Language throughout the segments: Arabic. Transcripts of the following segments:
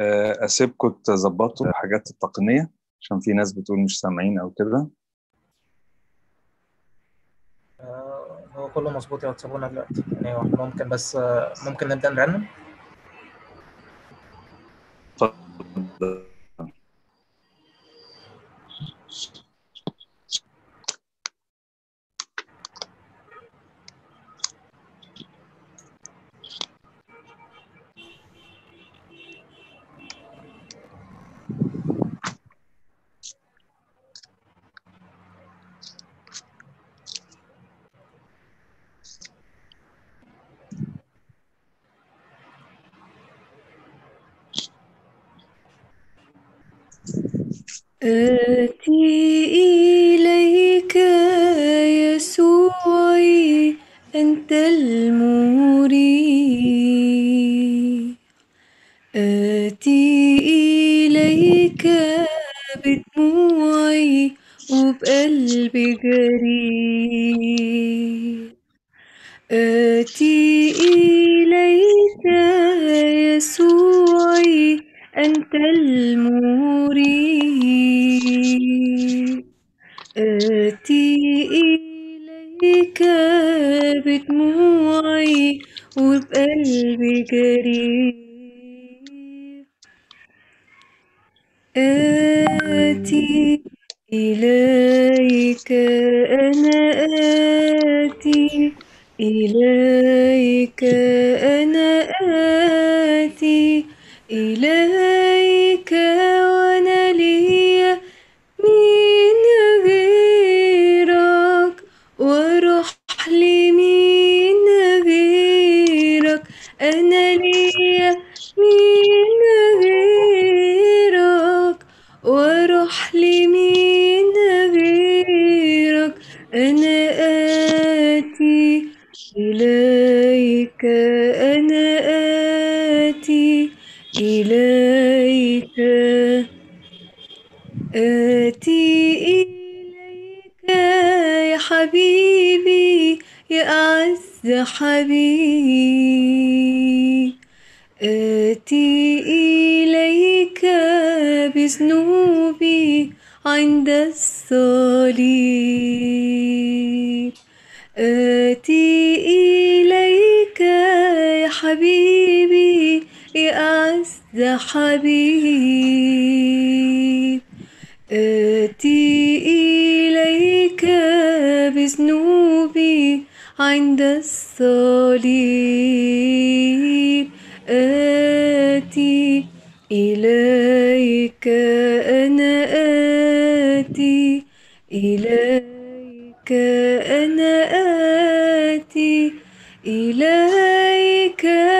آه، اسيبكم تظبطوا الحاجات التقنيه عشان في ناس بتقول مش سامعين او كده آه، هو كله مظبوط يا واتسابونا دلوقتي يعني ممكن بس آه، ممكن نبدا نرنم اتفضل آتي إليك يسوعي أنت المريد آتي إليك بدموعي وبقلبي جريء آتي إليك يسوعي أنت المريد جري آتي إلى good.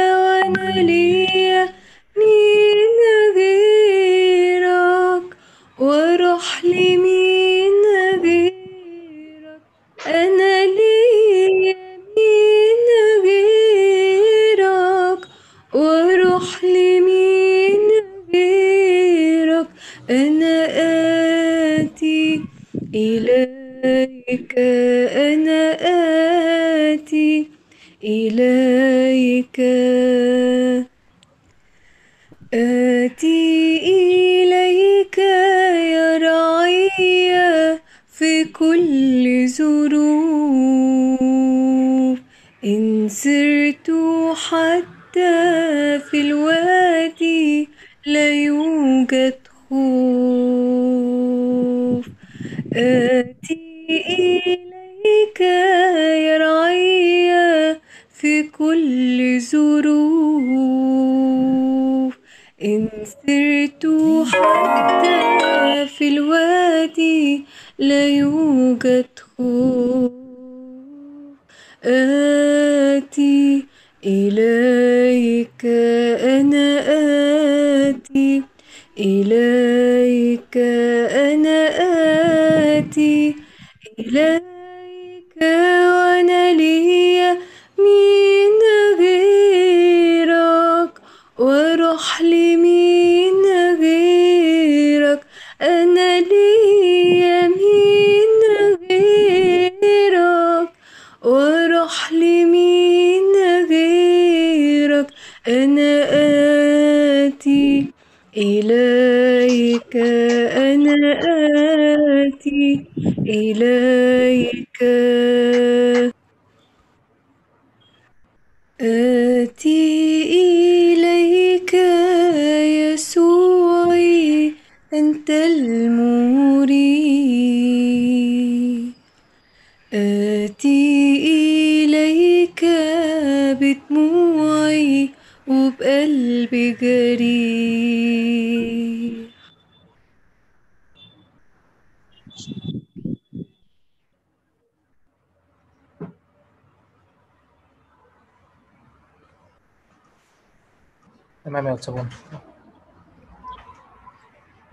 تبون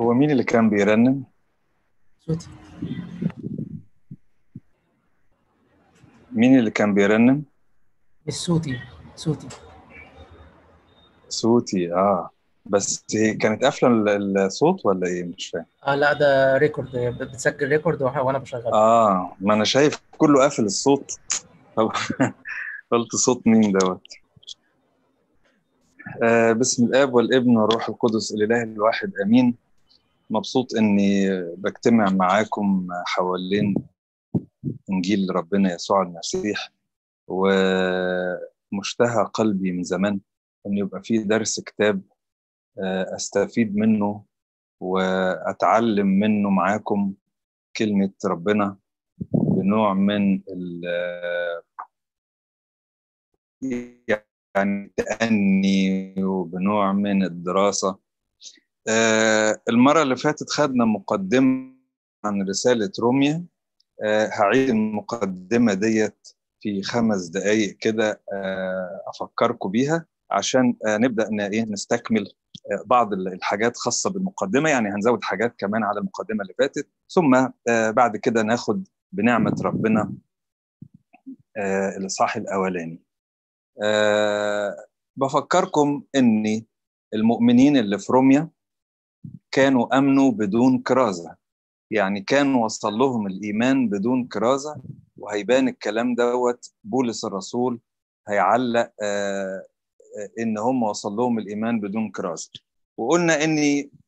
هو مين اللي كان بيرنم؟ صوتي مين اللي كان بيرنم؟ السوتي سوتي سوتي اه بس هي كانت قافله الصوت ولا ايه مش فاهم اه لا ده ريكورد بتسجل ريكورد وانا بشغل اه ما انا شايف كله قافل الصوت قلت صوت مين دوت آه، بسم الاب والابن والروح القدس الاله الواحد امين مبسوط اني بجتمع معاكم حوالين انجيل ربنا يسوع المسيح ومشتهى قلبي من زمان ان يبقى في درس كتاب آه، استفيد منه واتعلم منه معاكم كلمه ربنا بنوع من ال يعني تأني وبنوع من الدراسة آه، المرة اللي فاتت خدنا مقدمة عن رسالة روميا آه، هعيد المقدمة ديت في خمس دقايق كده آه، أفكركم بيها عشان نبدأ إيه، نستكمل بعض الحاجات خاصة بالمقدمة يعني هنزود حاجات كمان على المقدمة اللي فاتت ثم بعد كده ناخد بنعمة ربنا الإصحاح الأولاني آه، بفكركم ان المؤمنين اللي في روميا كانوا امنوا بدون كرازه يعني كان وصل لهم الايمان بدون كرازه وهيبان الكلام دوت بولس الرسول هيعلق آه، آه، ان هم وصل لهم الايمان بدون كرازه وقلنا ان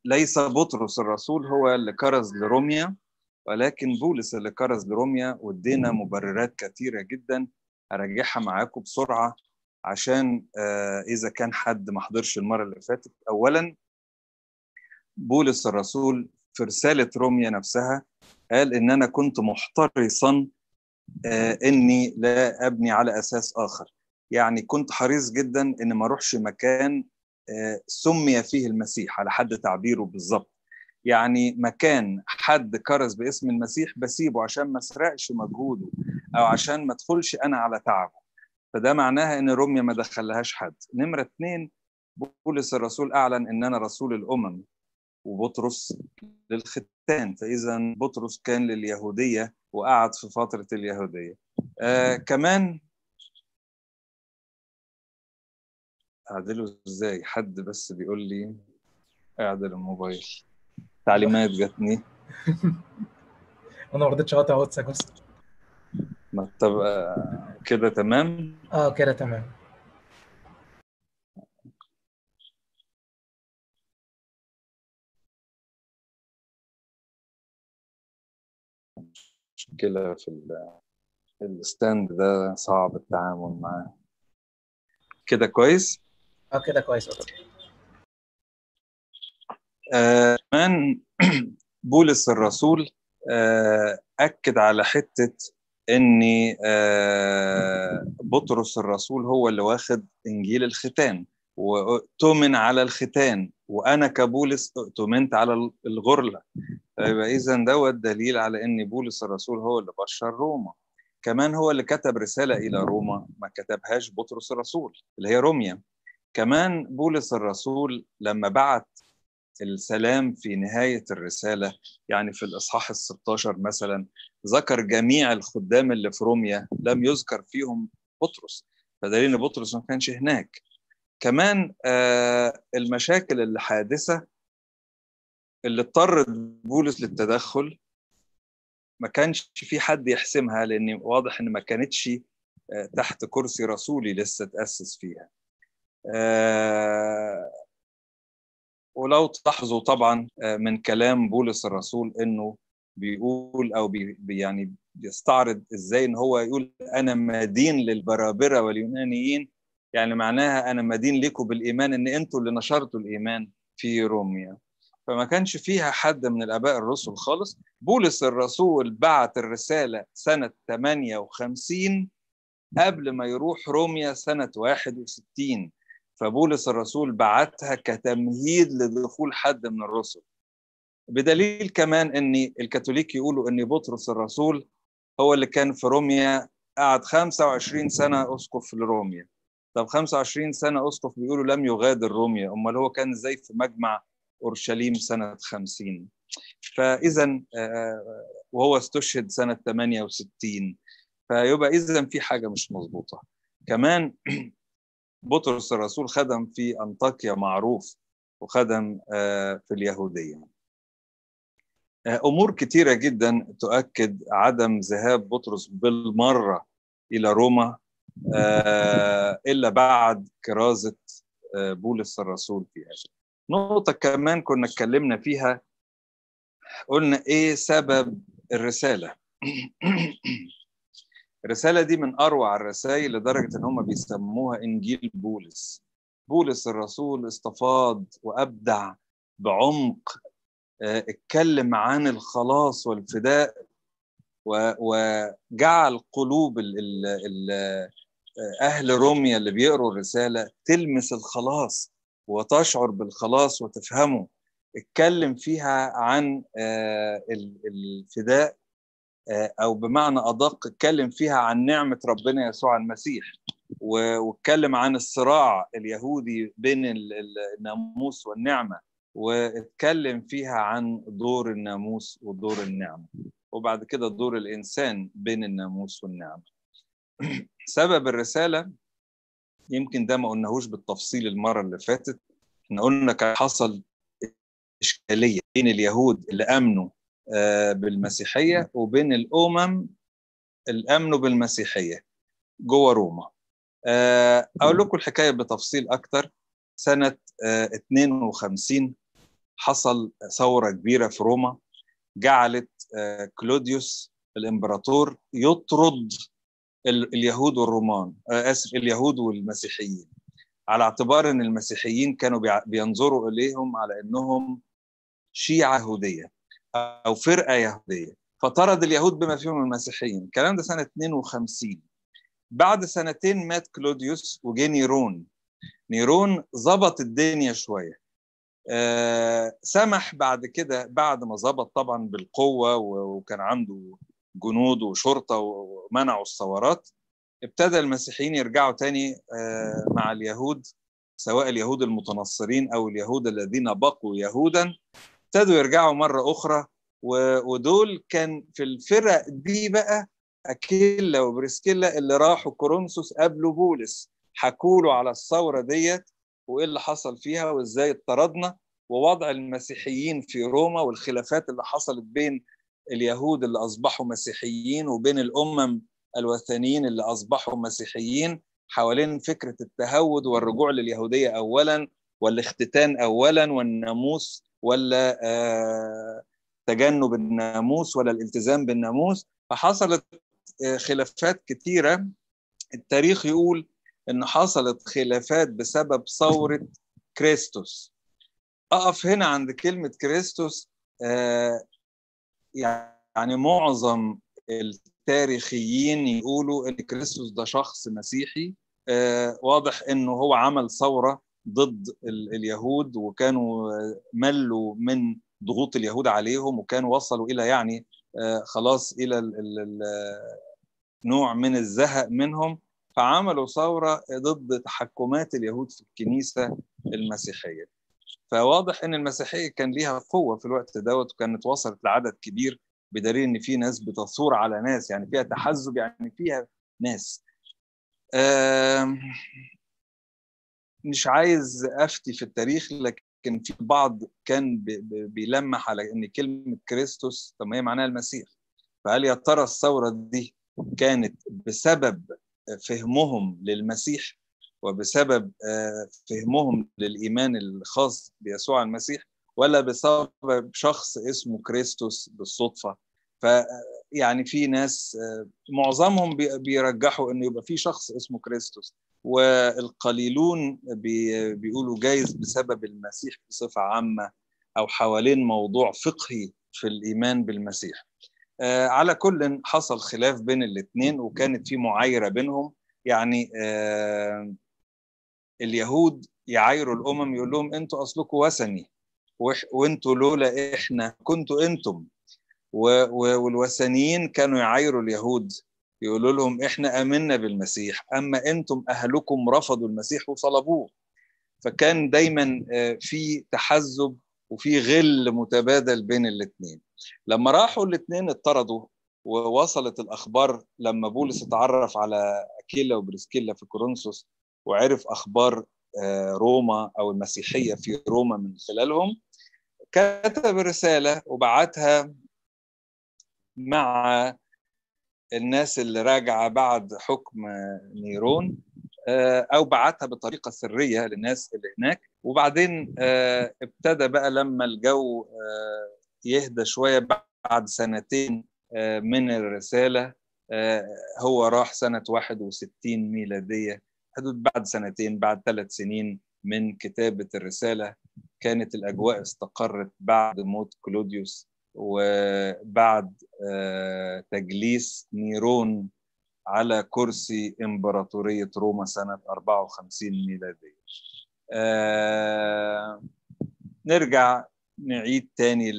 ليس بطرس الرسول هو اللي كرز لروميا ولكن بولس اللي كرز لروميا وادينا مبررات كثيره جدا هراجعها معاكم بسرعه عشان آه، اذا كان حد ما حضرش المره اللي فاتت اولا بولس الرسول في رساله روميا نفسها قال ان انا كنت محترصا آه، اني لا ابني على اساس اخر يعني كنت حريص جدا ان ما اروحش مكان آه، سمي فيه المسيح على حد تعبيره بالظبط يعني مكان حد كرز باسم المسيح بسيبه عشان ما اسرقش مجهوده او عشان ما ادخلش انا على تعبه فده معناها ان روميا ما دخلهاش حد نمره اثنين بولس الرسول اعلن ان انا رسول الامم وبطرس للختان فاذا بطرس كان لليهوديه وقعد في فتره اليهوديه آه كمان اعدله ازاي حد بس بيقول لي اعدل الموبايل تعليمات جاتني انا ما رضيتش اقطع واتساب طب آه، كده تمام اه كده تمام مشكلة في الستاند ده صعب التعامل معاه كده كويس؟ اه كده كويس اوكي آه كمان بولس الرسول آه أكد على حتة ان آه، بطرس الرسول هو اللي واخد انجيل الختان وأؤتمن على الختان وأنا كبولس أؤتمنت على الغرلة يبقى إذا دوت دليل على إن بولس الرسول هو اللي بشر روما كمان هو اللي كتب رسالة إلى روما ما كتبهاش بطرس الرسول اللي هي روميا كمان بولس الرسول لما بعت السلام في نهاية الرسالة يعني في الإصحاح ال 16 مثلا ذكر جميع الخدام اللي في روميا لم يذكر فيهم بطرس فدليل ان بطرس ما كانش هناك كمان آه، المشاكل اللي حادثه اللي اضطرت بولس للتدخل ما كانش في حد يحسمها لان واضح ان ما كانتش آه، تحت كرسي رسولي لسه تاسس فيها آه، ولو تلاحظوا طبعا من كلام بولس الرسول انه بيقول او بي يعني بيستعرض ازاي ان هو يقول انا مدين للبرابره واليونانيين يعني معناها انا مدين لكم بالايمان ان انتوا اللي نشرتوا الايمان في روميا فما كانش فيها حد من الاباء الرسل خالص بولس الرسول بعت الرساله سنه 58 قبل ما يروح روميا سنه 61 فبولس الرسول بعتها كتمهيد لدخول حد من الرسل بدليل كمان ان الكاثوليك يقولوا ان بطرس الرسول هو اللي كان في روميا قعد 25 سنه اسقف لروميا طب 25 سنه اسقف بيقولوا لم يغادر روميا امال هو كان ازاي في مجمع اورشليم سنه 50 فاذا آه، آه، وهو استشهد سنه 68 فيبقى اذا في حاجه مش مظبوطه كمان بطرس الرسول خدم في انطاكيا معروف وخدم آه، في اليهوديه آه، امور كثيره جدا تؤكد عدم ذهاب بطرس بالمره الى روما آه، الا بعد كرازه آه، بولس الرسول في نقطه كمان كنا اتكلمنا فيها قلنا ايه سبب الرساله الرساله دي من اروع الرسائل لدرجه ان هم بيسموها انجيل بولس بولس الرسول استفاض وابدع بعمق آه، اتكلم عن الخلاص والفداء وجعل قلوب الـ الـ الـ آه، أهل روميا اللي بيقروا الرسالة تلمس الخلاص وتشعر بالخلاص وتفهمه اتكلم فيها عن آه، الفداء أو بمعنى أدق اتكلم فيها عن نعمة ربنا يسوع المسيح واتكلم عن الصراع اليهودي بين الناموس والنعمة واتكلم فيها عن دور الناموس ودور النعمة وبعد كده دور الإنسان بين الناموس والنعمة سبب الرسالة يمكن ده ما قلناهوش بالتفصيل المرة اللي فاتت احنا قلنا كان حصل إشكالية بين اليهود اللي آمنوا آه، بالمسيحية وبين الأمم اللي آمنوا بالمسيحية جوه روما آه، أقول لكم الحكاية بتفصيل أكتر سنة 52 آه، حصل ثوره كبيره في روما جعلت آه، كلوديوس الامبراطور يطرد اليهود والرومان آه، اسف اليهود والمسيحيين على اعتبار ان المسيحيين كانوا بينظروا اليهم على انهم شيعه يهوديه او فرقه يهوديه فطرد اليهود بما فيهم المسيحيين الكلام ده سنه 52 بعد سنتين مات كلوديوس وجه نيرون نيرون ظبط الدنيا شويه آه، سمح بعد كده بعد ما ظبط طبعا بالقوه وكان عنده جنود وشرطه ومنعوا الثورات ابتدى المسيحيين يرجعوا تاني آه، مع اليهود سواء اليهود المتنصرين او اليهود الذين بقوا يهودا ابتدوا يرجعوا مره اخرى ودول كان في الفرق دي بقى اكيلا وبريسكيلا اللي راحوا كورنثوس قابلوا بولس حكوا له على الثوره ديت وايه اللي حصل فيها وازاي اضطردنا ووضع المسيحيين في روما والخلافات اللي حصلت بين اليهود اللي اصبحوا مسيحيين وبين الامم الوثنيين اللي اصبحوا مسيحيين حوالين فكره التهود والرجوع لليهوديه اولا والاختتان اولا والناموس ولا آه، تجنب الناموس ولا الالتزام بالناموس فحصلت آه، خلافات كثيره التاريخ يقول ان حصلت خلافات بسبب ثوره كريستوس اقف هنا عند كلمه كريستوس آه، يعني معظم التاريخيين يقولوا ان كريستوس ده شخص مسيحي آه، واضح انه هو عمل ثوره ضد اليهود وكانوا آه، ملوا من ضغوط اليهود عليهم وكانوا وصلوا الى يعني خلاص الى نوع من الزهق منهم فعملوا ثورة ضد تحكمات اليهود في الكنيسة المسيحية فواضح ان المسيحيه كان ليها قوه في الوقت دوت وكانت وصلت لعدد كبير بدليل ان في ناس بتثور على ناس يعني فيها تحزب يعني فيها ناس مش عايز افتي في التاريخ لكن في بعض كان بيلمح على ان كلمه كريستوس طب ما هي معناها المسيح فهل يا ترى الثوره دي كانت بسبب فهمهم للمسيح وبسبب آه، فهمهم للإيمان الخاص بيسوع المسيح ولا بسبب شخص اسمه كريستوس بالصدفة فيعني آه، في ناس آه، معظمهم بيرجحوا انه يبقى في شخص اسمه كريستوس والقليلون بيقولوا جايز بسبب المسيح بصفة عامة أو حوالين موضوع فقهي في الإيمان بالمسيح آه، على كل حصل خلاف بين الاثنين وكانت في معايرة بينهم يعني آه، اليهود يعايروا الأمم يقول لهم أنتوا أصلكم وثني وأنتوا لولا إحنا كنتوا أنتم والوثنيين كانوا يعايروا اليهود يقولوا لهم إحنا آمنا بالمسيح أما أنتم أهلكم رفضوا المسيح وصلبوه فكان دايما آه، في تحزب وفي غل متبادل بين الاثنين لما راحوا الاثنين اتطردوا ووصلت الاخبار لما بولس اتعرف على اكيلا وبريسكيلا في كورنثوس وعرف اخبار آه، روما او المسيحيه في روما من خلالهم كتب رساله وبعتها مع الناس اللي راجعه بعد حكم نيرون آه، او بعتها بطريقه سريه للناس اللي هناك وبعدين آه، ابتدى بقى لما الجو يهدى شويه بعد سنتين آه، من الرساله آه، هو راح سنه 61 ميلاديه حدود بعد سنتين بعد ثلاث سنين من كتابه الرساله كانت الاجواء استقرت بعد موت كلوديوس وبعد آه، تجليس نيرون على كرسي امبراطوريه روما سنه 54 ميلاديه. نرجع نعيد تاني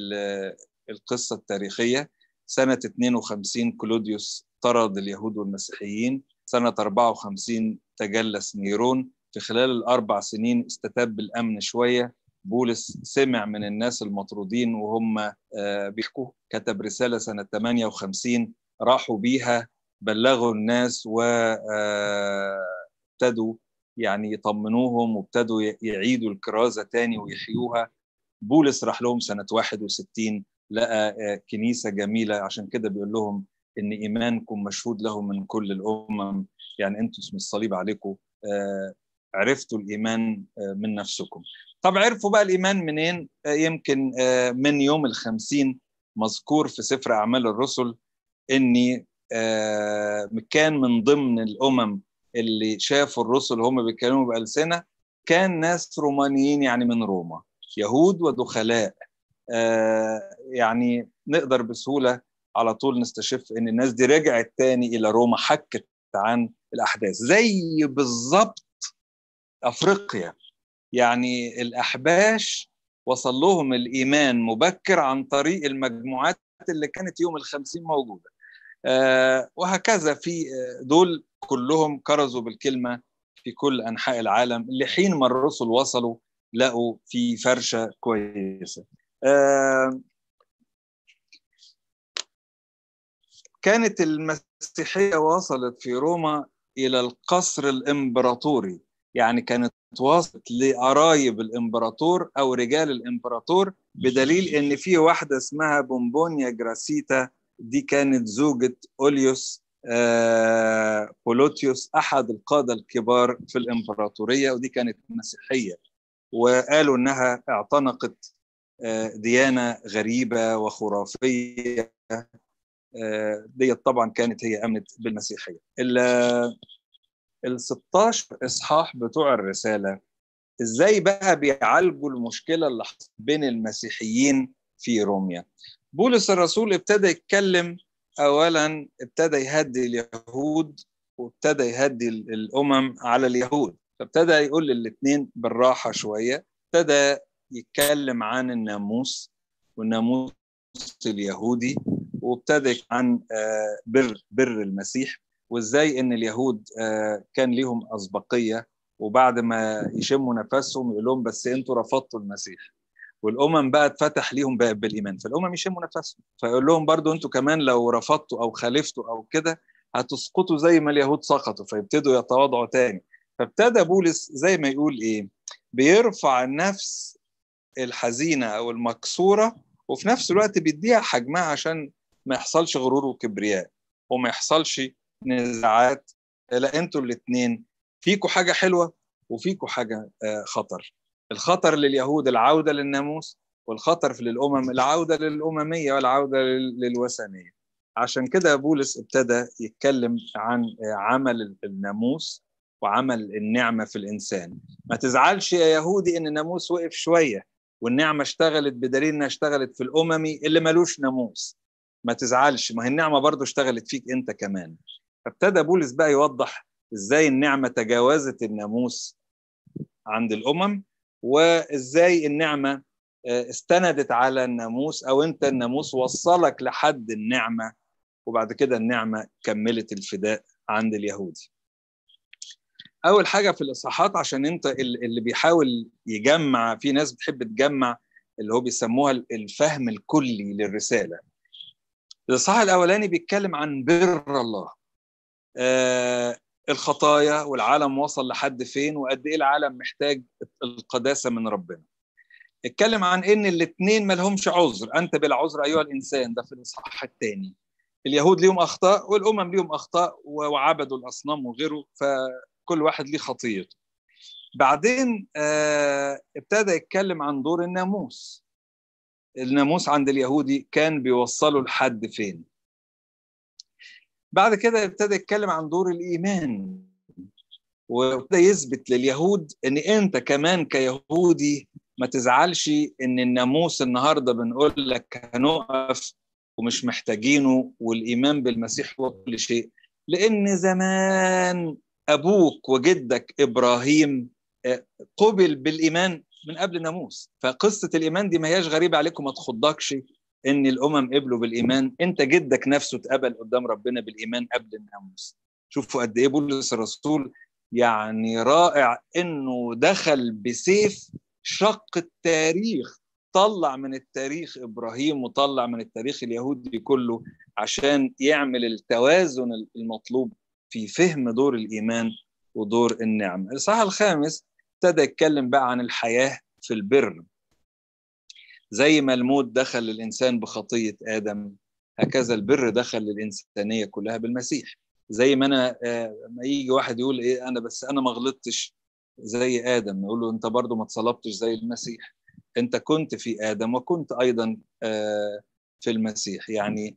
القصة التاريخية سنة 52 كلوديوس طرد اليهود والمسيحيين سنة 54 تجلس نيرون في خلال الأربع سنين استتب الأمن شوية بولس سمع من الناس المطرودين وهم آه، بيحكوا كتب رسالة سنة 58 راحوا بيها بلغوا الناس وابتدوا آه، يعني يطمنوهم وابتدوا يعيدوا الكرازة تاني ويحيوها بولس راح لهم سنه 61 لقى آه، كنيسه جميله عشان كده بيقول لهم ان ايمانكم مشهود له من كل الامم يعني انتوا اسم الصليب عليكم آه، عرفتوا الايمان آه، من نفسكم طب عرفوا بقى الايمان منين يمكن من يوم الخمسين مذكور في سفر اعمال الرسل اني كان من ضمن الامم اللي شافوا الرسل هم بيتكلموا بالسنه كان ناس رومانيين يعني من روما يهود ودخلاء آه، يعني نقدر بسهوله على طول نستشف ان الناس دي رجعت تاني الى روما حكت عن الاحداث زي بالظبط افريقيا يعني الاحباش وصل لهم الايمان مبكر عن طريق المجموعات اللي كانت يوم الخمسين موجوده آه، وهكذا في آه، دول كلهم كرزوا بالكلمه في كل انحاء العالم لحين ما الرسل وصلوا لقوا في فرشه كويسه كانت المسيحيه وصلت في روما الى القصر الامبراطوري يعني كانت وصلت لقرايب الامبراطور او رجال الامبراطور بدليل ان في واحده اسمها بومبونيا جراسيتا دي كانت زوجة أوليوس آه، بولوتيوس أحد القادة الكبار في الإمبراطورية ودي كانت مسيحية وقالوا انها اعتنقت آه، ديانه غريبه وخرافيه آه، ديت طبعا كانت هي امنت بالمسيحيه ال 16 اصحاح بتوع الرساله ازاي بقى بيعالجوا المشكله اللي حصلت بين المسيحيين في روميا بولس الرسول ابتدى يتكلم اولا ابتدى يهدي اليهود وابتدى يهدي الامم على اليهود فابتدى يقول للاثنين بالراحة شوية ابتدى يتكلم عن الناموس والناموس اليهودي وابتدى عن آه، بر بر المسيح وازاي ان اليهود آه، كان ليهم اسبقيه وبعد ما يشموا نفسهم يقول لهم بس انتوا رفضتوا المسيح والامم بقى اتفتح ليهم باب بالايمان فالامم يشموا نفسهم فيقول لهم برضو انتوا كمان لو رفضتوا او خالفتوا او كده هتسقطوا زي ما اليهود سقطوا فيبتدوا يتواضعوا تاني فابتدى بولس زي ما يقول ايه بيرفع النفس الحزينه او المكسوره وفي نفس الوقت بيديها حجمها عشان ما يحصلش غرور وكبرياء وما يحصلش نزاعات لا انتوا الاثنين فيكوا حاجه حلوه وفيكوا حاجه آه، خطر الخطر لليهود العوده للناموس والخطر في الامم العوده للامميه والعوده للوثنيه عشان كده بولس ابتدى يتكلم عن آه، عمل الناموس وعمل النعمه في الانسان ما تزعلش يا يهودي ان الناموس وقف شويه والنعمه اشتغلت بدليل انها اشتغلت في الاممي اللي ملوش ناموس ما تزعلش ما هي النعمه برضه اشتغلت فيك انت كمان فابتدى بولس بقى يوضح ازاي النعمه تجاوزت الناموس عند الامم وازاي النعمه آه، استندت على الناموس او انت الناموس وصلك لحد النعمه وبعد كده النعمه كملت الفداء عند اليهودي اول حاجه في الاصحاحات عشان انت اللي بيحاول يجمع في ناس بتحب تجمع اللي هو بيسموها الفهم الكلي للرساله الاصحاح الاولاني بيتكلم عن بر الله آه الخطايا والعالم وصل لحد فين وقد ايه العالم محتاج القداسه من ربنا اتكلم عن ان الاثنين ما لهمش عذر انت بلا عذر ايها الانسان ده في الاصحاح الثاني اليهود ليهم اخطاء والامم ليهم اخطاء وعبدوا الاصنام وغيره ف كل واحد ليه خطيته بعدين آه، ابتدى يتكلم عن دور الناموس الناموس عند اليهودي كان بيوصله لحد فين بعد كده ابتدى يتكلم عن دور الايمان وابتدى يثبت لليهود ان انت كمان كيهودي ما تزعلش ان الناموس النهارده بنقول لك هنقف ومش محتاجينه والايمان بالمسيح وكل شيء لان زمان ابوك وجدك ابراهيم آه، قبل بالايمان من قبل الناموس فقصه الايمان دي ما هياش غريبه عليكم ما تخضكش ان الامم قبلوا بالايمان انت جدك نفسه اتقبل قدام ربنا بالايمان قبل الناموس شوفوا قد ايه بولس الرسول يعني رائع انه دخل بسيف شق التاريخ طلع من التاريخ ابراهيم وطلع من التاريخ اليهودي كله عشان يعمل التوازن المطلوب في فهم دور الإيمان ودور النعمة الإصحاح الخامس ابتدى يتكلم بقى عن الحياة في البر زي ما الموت دخل للإنسان بخطية آدم هكذا البر دخل للإنسانية كلها بالمسيح زي ما أنا آه، ما يجي واحد يقول إيه أنا بس أنا ما غلطتش زي آدم نقول له أنت برضو ما اتصلبتش زي المسيح أنت كنت في آدم وكنت أيضا آه، في المسيح يعني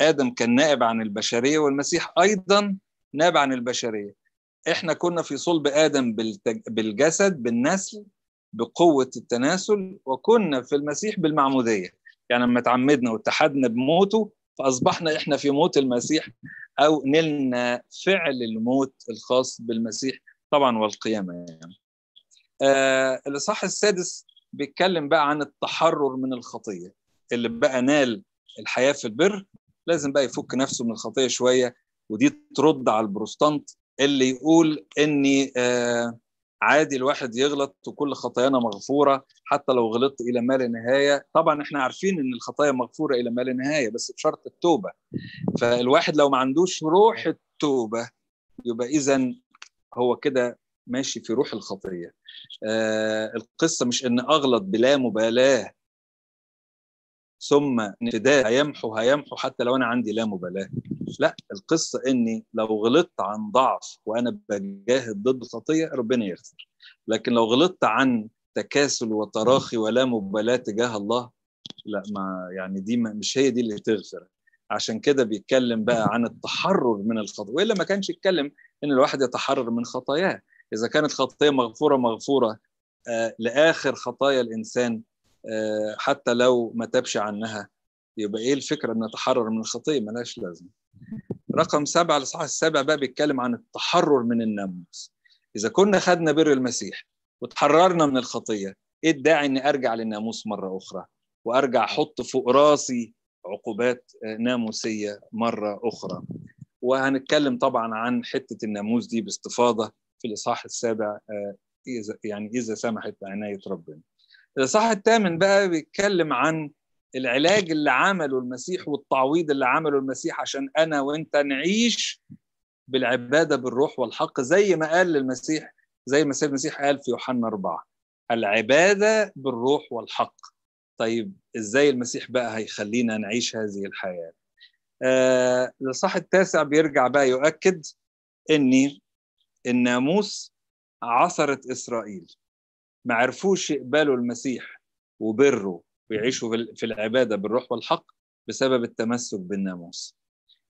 آدم كان نائب عن البشرية والمسيح أيضا نابع عن البشريه احنا كنا في صلب ادم بالجسد بالنسل بقوه التناسل وكنا في المسيح بالمعموديه يعني لما تعمدنا واتحدنا بموته فاصبحنا احنا في موت المسيح او نلنا فعل الموت الخاص بالمسيح طبعا والقيامه يعني آه الاصحاح السادس بيتكلم بقى عن التحرر من الخطيه اللي بقى نال الحياه في البر لازم بقى يفك نفسه من الخطيه شويه ودي ترد على البروستانت اللي يقول اني آه، عادي الواحد يغلط وكل خطايانا مغفوره حتى لو غلطت الى ما لا نهايه طبعا احنا عارفين ان الخطايا مغفوره الى ما لا نهايه بس بشرط التوبه فالواحد لو ما عندوش روح التوبه يبقى اذا هو كده ماشي في روح الخطيه آه القصه مش ان اغلط بلا مبالاه ثم ابتداء هيمحو هيمحو حتى لو انا عندي لا مبالاه لا القصه اني لو غلطت عن ضعف وانا بجاهد ضد خطيه ربنا يغفر لكن لو غلطت عن تكاسل وتراخي ولا مبالاه تجاه الله لا ما يعني دي ما مش هي دي اللي تغفر عشان كده بيتكلم بقى عن التحرر من الخطايا والا ما كانش يتكلم ان الواحد يتحرر من خطاياه اذا كانت خطيه مغفوره مغفوره آه لاخر خطايا الانسان آه، حتى لو ما تبش عنها يبقى ايه الفكره ان نتحرر من الخطيه ملهاش لازمه رقم سبعة الإصحاح السابع بقى بيتكلم عن التحرر من الناموس إذا كنا خدنا بر المسيح وتحررنا من الخطية إيه الداعي إني أرجع للناموس مرة أخرى وأرجع أحط فوق راسي عقوبات آه، ناموسية مرة أخرى وهنتكلم طبعا عن حتة الناموس دي باستفاضة في الإصحاح السابع آه، يعني إذا سمحت عناية ربنا الاصحاح الثامن بقى بيتكلم عن العلاج اللي عمله المسيح والتعويض اللي عمله المسيح عشان انا وانت نعيش بالعباده بالروح والحق زي ما قال للمسيح زي ما سيد المسيح قال في يوحنا أربعة العبادة بالروح والحق طيب إزاي المسيح بقى هيخلينا نعيش هذه الحياة آه الإصحاح التاسع بيرجع بقى يؤكد أن الناموس عثرت إسرائيل ما عرفوش يقبلوا المسيح وبره ويعيشوا في العباده بالروح والحق بسبب التمسك بالناموس.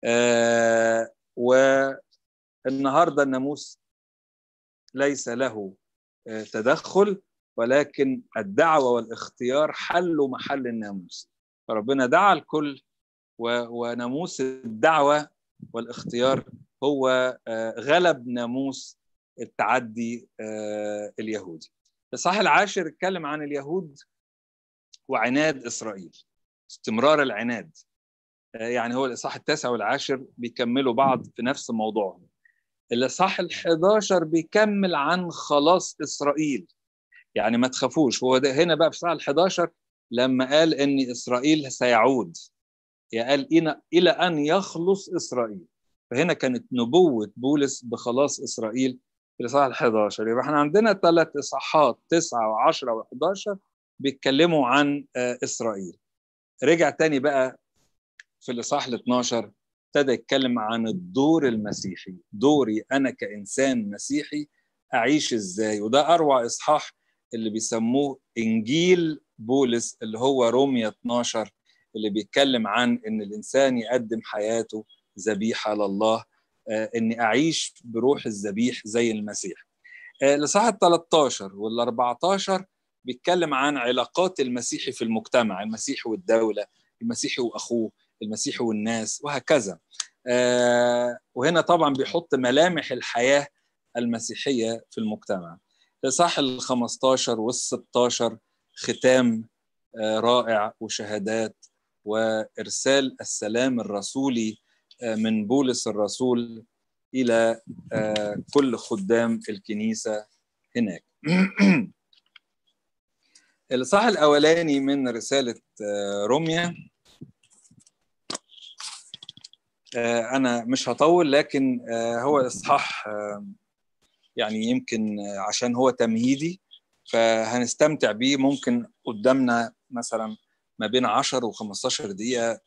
آه والنهارده الناموس ليس له آه، تدخل ولكن الدعوه والاختيار حلوا محل الناموس. فربنا دعا الكل وناموس الدعوه والاختيار هو آه، غلب ناموس التعدي آه، اليهودي الاصحاح العاشر اتكلم عن اليهود وعناد اسرائيل استمرار العناد آه، يعني هو الاصحاح التاسع والعاشر بيكملوا بعض في نفس موضوعهم الاصحاح ال11 بيكمل عن خلاص اسرائيل يعني ما تخافوش هو ده هنا بقى في الاصحاح ال11 لما قال ان اسرائيل سيعود قال الى ان يخلص اسرائيل فهنا كانت نبوه بولس بخلاص اسرائيل في الاصحاح ال 11 يبقى احنا عندنا ثلاث اصحاحات 9 و10 و11 بيتكلموا عن آه، اسرائيل رجع تاني بقى في الاصحاح ال 12 ابتدى يتكلم عن الدور المسيحي دوري انا كانسان مسيحي اعيش ازاي وده اروع اصحاح اللي بيسموه انجيل بولس اللي هو رومية 12 اللي بيتكلم عن ان الانسان يقدم حياته ذبيحه لله آه، اني اعيش بروح الذبيح زي المسيح الاصحاح 13 وال 14 بيتكلم عن علاقات المسيحي في المجتمع المسيحي والدوله المسيحي واخوه المسيحي والناس وهكذا آه، وهنا طبعا بيحط ملامح الحياه المسيحيه في المجتمع الاصحاح ال 15 وال 16 ختام آه، رائع وشهادات وارسال السلام الرسولي آه، من بولس الرسول الى آه، كل خدام الكنيسه هناك الاصحاح الاولاني من رساله آه، روميا انا مش هطول لكن هو اصحاح يعني يمكن عشان هو تمهيدي فهنستمتع بيه ممكن قدامنا مثلا ما بين 10 و 15 دقيقه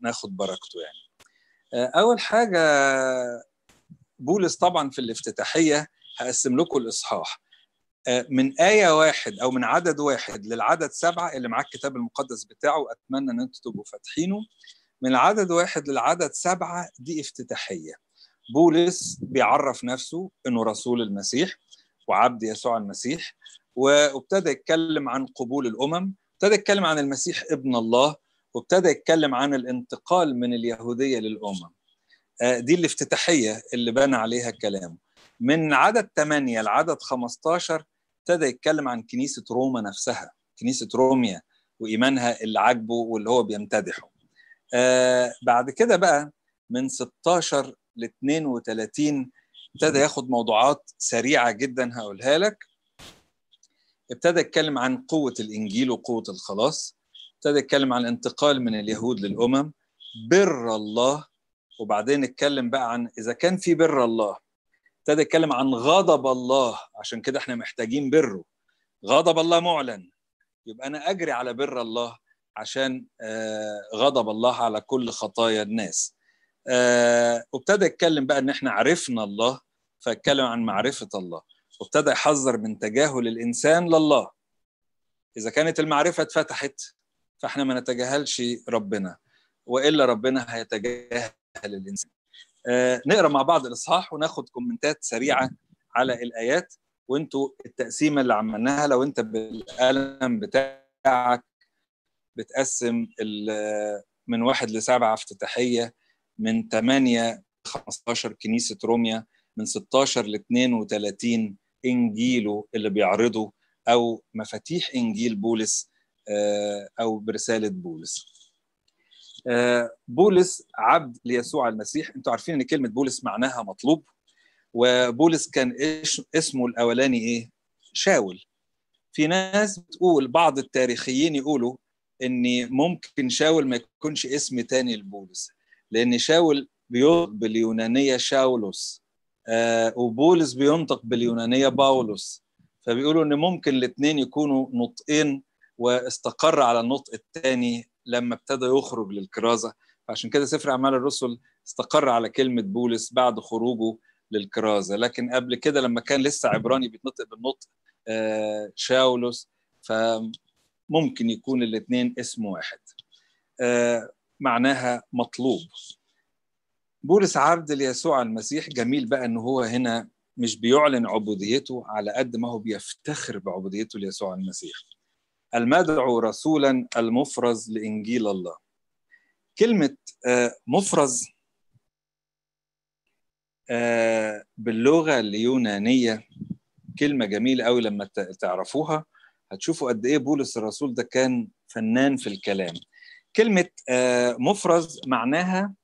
ناخد بركته يعني آه، اول حاجه بولس طبعا في الافتتاحيه هقسم لكم الاصحاح آه، من آية واحد أو من عدد واحد للعدد سبعة اللي معاك الكتاب المقدس بتاعه أتمنى إن أنتم تبقوا فاتحينه من العدد واحد للعدد سبعة دي افتتاحية بولس بيعرف نفسه إنه رسول المسيح وعبد يسوع المسيح وابتدى يتكلم عن قبول الأمم ابتدى يتكلم عن المسيح ابن الله وابتدى يتكلم عن الانتقال من اليهودية للأمم آه، دي الافتتاحية اللي بنى عليها كلامه من عدد 8 لعدد 15 ابتدى يتكلم عن كنيسة روما نفسها كنيسة روميا وإيمانها اللي عاجبه واللي هو بيمتدحه آه، بعد كده بقى من 16 ل 32 ابتدى ياخد موضوعات سريعة جدا هقولها لك ابتدى يتكلم عن قوة الإنجيل وقوة الخلاص ابتدى يتكلم عن الانتقال من اليهود للامم بر الله وبعدين اتكلم بقى عن اذا كان في بر الله ابتدى يتكلم عن غضب الله عشان كده احنا محتاجين بره غضب الله معلن يبقى انا اجري على بر الله عشان آه، غضب الله على كل خطايا الناس آه، وابتدى يتكلم بقى ان احنا عرفنا الله فاتكلم عن معرفه الله وابتدى يحذر من تجاهل الانسان لله اذا كانت المعرفه اتفتحت فاحنا ما نتجاهلش ربنا والا ربنا هيتجاهل الانسان آه، نقرا مع بعض الاصحاح وناخد كومنتات سريعه على الايات وانتوا التقسيمه اللي عملناها لو انت بالقلم بتاعك بتقسم من واحد لسبعه افتتاحيه من 8 15 كنيسه روميا من 16 ل 32 انجيله اللي بيعرضه او مفاتيح انجيل بولس آه، أو برسالة بولس آه، بولس عبد ليسوع المسيح انتوا عارفين ان كلمة بولس معناها مطلوب وبولس كان اسمه الأولاني إيه؟ شاول في ناس بتقول بعض التاريخيين يقولوا ان ممكن شاول ما يكونش اسم تاني لبولس لان شاول بينطق باليونانيه شاولوس آه، وبولس بينطق باليونانيه باولوس فبيقولوا ان ممكن الاثنين يكونوا نطقين واستقر على النطق الثاني لما ابتدى يخرج للكرازة عشان كده سفر أعمال الرسل استقر على كلمة بولس بعد خروجه للكرازة لكن قبل كده لما كان لسه عبراني بيتنطق بالنطق آه، شاولوس فممكن يكون الاثنين اسم واحد آه، معناها مطلوب بولس عبد ليسوع المسيح جميل بقى ان هو هنا مش بيعلن عبوديته على قد ما هو بيفتخر بعبوديته ليسوع المسيح المدعو رسولا المفرز لإنجيل الله كلمة آه، مفرز آه، باللغة اليونانية كلمة جميلة قوي لما تعرفوها هتشوفوا قد إيه بولس الرسول ده كان فنان في الكلام كلمة آه، مفرز معناها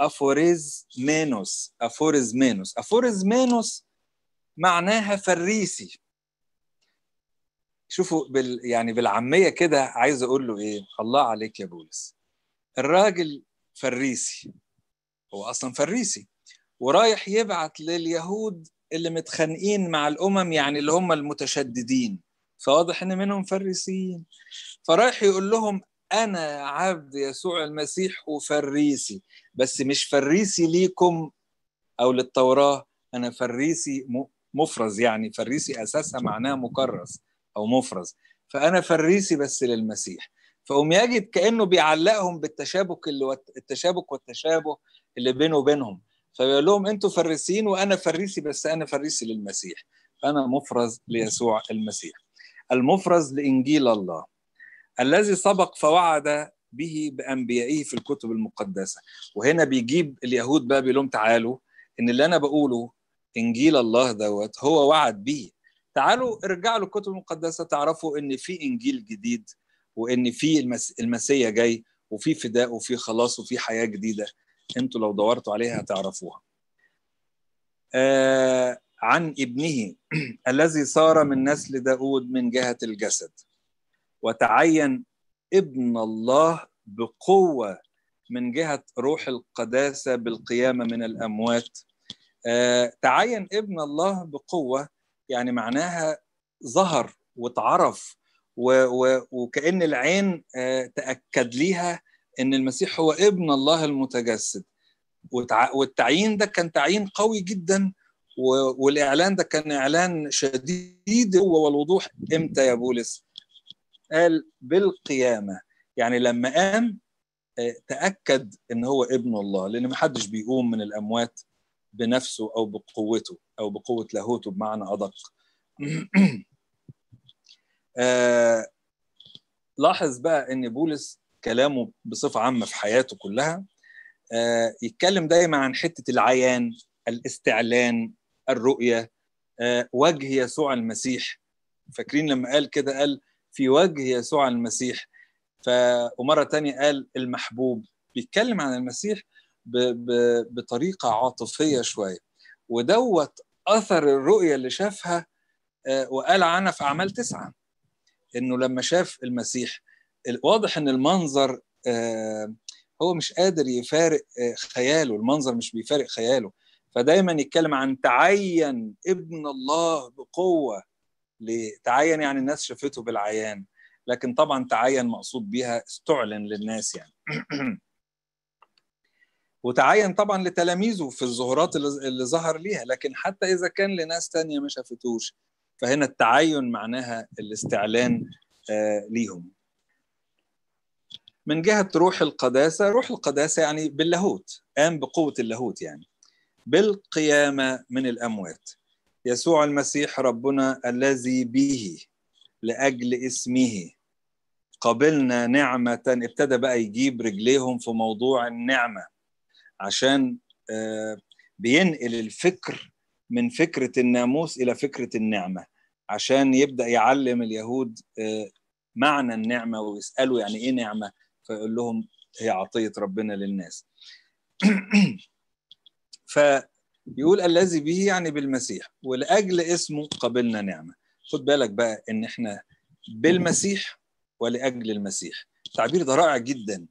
أفوريزمينوس أفوريزمينوس أفوريزمينوس معناها فريسي شوفوا بال يعني بالعاميه كده عايز اقول له ايه الله عليك يا بولس الراجل فريسي هو اصلا فريسي ورايح يبعت لليهود اللي متخانقين مع الامم يعني اللي هم المتشددين فواضح ان منهم فريسيين فرايح يقول لهم انا عبد يسوع المسيح وفريسي بس مش فريسي ليكم او للتوراه انا فريسي مفرز يعني فريسي اساسها معناها مكرس او مفرز فانا فريسي بس للمسيح فقوم يجد كانه بيعلقهم بالتشابك اللي وت... التشابك والتشابه اللي بينه وبينهم فبيقول لهم انتوا فريسيين وانا فريسي بس انا فريسي للمسيح فانا مفرز ليسوع المسيح المفرز لانجيل الله الذي سبق فوعد به بانبيائه في الكتب المقدسه وهنا بيجيب اليهود بقى بيقول لهم تعالوا ان اللي انا بقوله انجيل الله دوت هو وعد بيه تعالوا ارجعوا للكتب المقدسه تعرفوا ان في انجيل جديد وان في المسيا جاي وفي فداء وفي خلاص وفي حياه جديده انتوا لو دورتوا عليها هتعرفوها. آه عن ابنه الذي صار من نسل داود من جهه الجسد وتعين ابن الله بقوه من جهه روح القداسه بالقيامه من الاموات آه تعين ابن الله بقوه يعني معناها ظهر واتعرف وكأن العين آه، تأكد ليها أن المسيح هو ابن الله المتجسد والتعيين ده كان تعيين قوي جدا والإعلان ده كان إعلان شديد هو والوضوح إمتى يا بولس قال بالقيامة يعني لما قام آه، تأكد أن هو ابن الله لأن محدش بيقوم من الأموات بنفسه أو بقوته أو بقوة لاهوته بمعنى أدق آه لاحظ بقى أن بولس كلامه بصفة عامة في حياته كلها آه يتكلم دايما عن حتة العيان الاستعلان الرؤية آه وجه يسوع المسيح فاكرين لما قال كده قال في وجه يسوع المسيح ف ومرة تانية قال المحبوب بيتكلم عن المسيح ب... ب... بطريقة عاطفية شوية ودوت اثر الرؤيه اللي شافها آه، وقال عنها في اعمال تسعه انه لما شاف المسيح واضح ان المنظر آه، هو مش قادر يفارق آه، خياله المنظر مش بيفارق خياله فدايما يتكلم عن تعين ابن الله بقوه تعين يعني الناس شافته بالعيان لكن طبعا تعين مقصود بيها استعلن للناس يعني وتعين طبعا لتلاميذه في الظهورات اللي ظهر ليها لكن حتى اذا كان لناس تانية ما شافتوش فهنا التعين معناها الاستعلان آه، ليهم من جهة روح القداسة روح القداسة يعني باللاهوت قام بقوة اللاهوت يعني بالقيامة من الأموات يسوع المسيح ربنا الذي به لأجل اسمه قبلنا نعمة ابتدى بقى يجيب رجليهم في موضوع النعمة عشان آه، بينقل الفكر من فكرة الناموس إلى فكرة النعمة عشان يبدأ يعلم اليهود آه، معنى النعمة ويسألوا يعني إيه نعمة فيقول لهم هي عطية ربنا للناس فيقول الذي به يعني بالمسيح ولأجل اسمه قبلنا نعمة خد بالك بقى إن إحنا بالمسيح ولأجل المسيح التعبير ده رائع جدا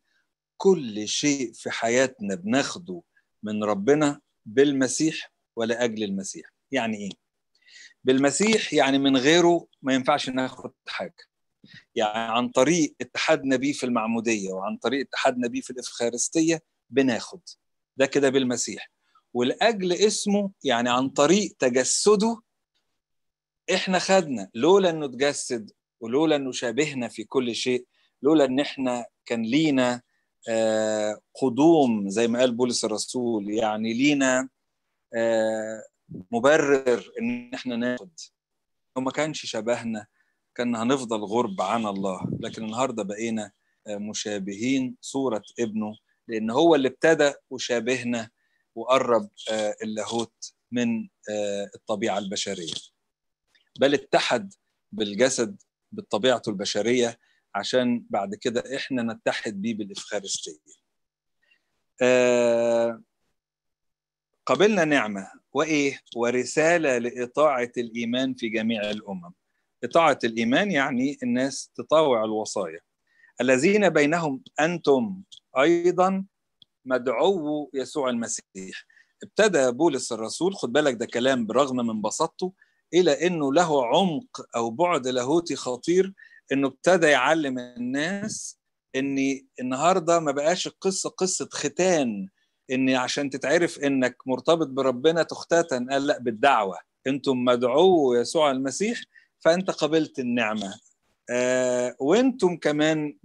كل شيء في حياتنا بناخده من ربنا بالمسيح ولاجل المسيح يعني ايه بالمسيح يعني من غيره ما ينفعش ناخد حاجه يعني عن طريق اتحادنا بيه في المعموديه وعن طريق اتحادنا بيه في الافخارستيه بناخد ده كده بالمسيح ولاجل اسمه يعني عن طريق تجسده احنا خدنا لولا انه اتجسد ولولا انه شابهنا في كل شيء لولا ان احنا كان لينا قدوم زي ما قال بولس الرسول يعني لينا آه، مبرر ان احنا ناخد لو ما كانش شبهنا كان هنفضل غرب عن الله لكن النهارده بقينا آه، مشابهين صوره ابنه لان هو اللي ابتدى وشابهنا وقرب آه، اللاهوت من الطبيعه البشريه بل اتحد بالجسد بطبيعته البشريه عشان بعد كده احنا نتحد بيه بالإفخارستية آه قبلنا نعمة وإيه؟ ورسالة لإطاعة الإيمان في جميع الأمم إطاعة الإيمان يعني الناس تطاوع الوصايا الذين بينهم أنتم أيضا مدعو يسوع المسيح ابتدى بولس الرسول خد بالك ده كلام برغم من بساطته إلى أنه له عمق أو بعد لاهوتي خطير انه ابتدى يعلم الناس ان النهارده ما بقاش القصه قصه ختان ان عشان تتعرف انك مرتبط بربنا تختتن قال لا بالدعوه انتم مدعو يسوع المسيح فانت قبلت النعمه آه وانتم كمان